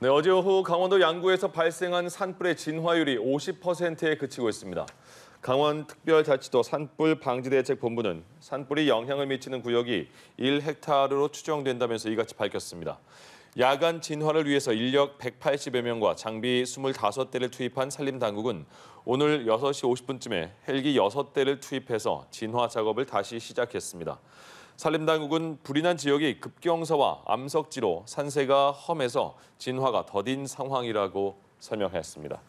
네, 어제 오후 강원도 양구에서 발생한 산불의 진화율이 50%에 그치고 있습니다. 강원특별자치도 산불방지대책본부는 산불이 영향을 미치는 구역이 1헥타르로 추정된다면서 이같이 밝혔습니다. 야간 진화를 위해서 인력 180여 명과 장비 25대를 투입한 산림당국은 오늘 6시 50분쯤에 헬기 6대를 투입해서 진화 작업을 다시 시작했습니다. 산림당국은 불이 난 지역이 급경사와 암석지로 산세가 험해서 진화가 더딘 상황이라고 설명했습니다.